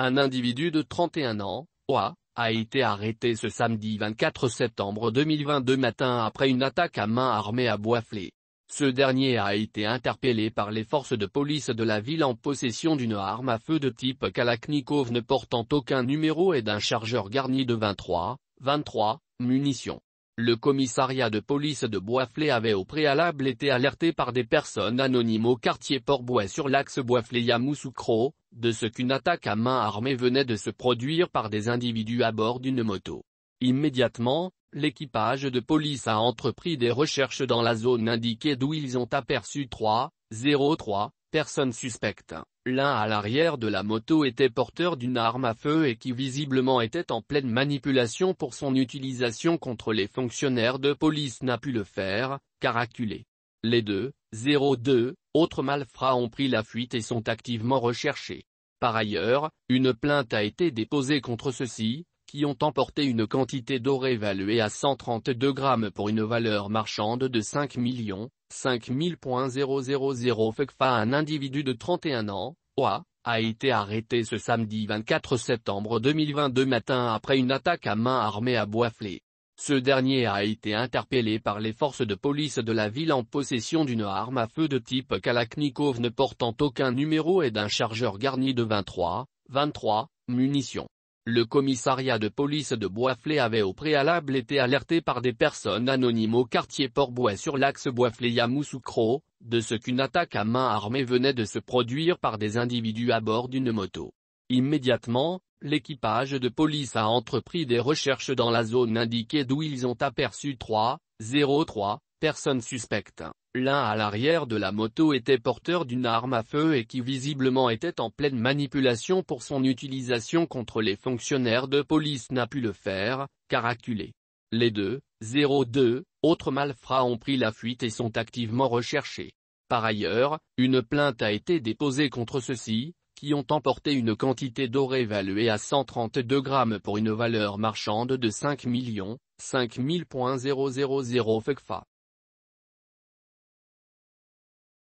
Un individu de 31 ans, Oa, a été arrêté ce samedi 24 septembre 2022 matin après une attaque à main armée à Boisflé. Ce dernier a été interpellé par les forces de police de la ville en possession d'une arme à feu de type Kalachnikov ne portant aucun numéro et d'un chargeur garni de 23, 23, munitions. Le commissariat de police de Boisflé avait au préalable été alerté par des personnes anonymes au quartier port sur l'axe Boisflé-Yamoussoukro, de ce qu'une attaque à main armée venait de se produire par des individus à bord d'une moto. Immédiatement, l'équipage de police a entrepris des recherches dans la zone indiquée d'où ils ont aperçu 3, 03, Personne suspecte. L'un à l'arrière de la moto était porteur d'une arme à feu et qui visiblement était en pleine manipulation pour son utilisation contre les fonctionnaires de police n'a pu le faire, caraculé. Les deux, 02, autres malfrats ont pris la fuite et sont activement recherchés. Par ailleurs, une plainte a été déposée contre ceux-ci, qui ont emporté une quantité d'or évaluée à 132 grammes pour une valeur marchande de 5 millions, 5000.000 FECFA un individu de 31 ans, OA, a été arrêté ce samedi 24 septembre 2022 matin après une attaque à main armée à Boisflé. Ce dernier a été interpellé par les forces de police de la ville en possession d'une arme à feu de type Kalachnikov ne portant aucun numéro et d'un chargeur garni de 23, 23, munitions. Le commissariat de police de Boisflé avait au préalable été alerté par des personnes anonymes au quartier Portbois sur l'axe Boisflé-Yamoussoukro, de ce qu'une attaque à main armée venait de se produire par des individus à bord d'une moto. Immédiatement, l'équipage de police a entrepris des recherches dans la zone indiquée d'où ils ont aperçu 3, 03, Personne suspecte. L'un à l'arrière de la moto était porteur d'une arme à feu et qui visiblement était en pleine manipulation pour son utilisation contre les fonctionnaires de police n'a pu le faire, caraculé. Les deux, 02, autres malfrats ont pris la fuite et sont activement recherchés. Par ailleurs, une plainte a été déposée contre ceux-ci, qui ont emporté une quantité d'or évaluée à 132 grammes pour une valeur marchande de 5 millions, 5000.000 FECFA.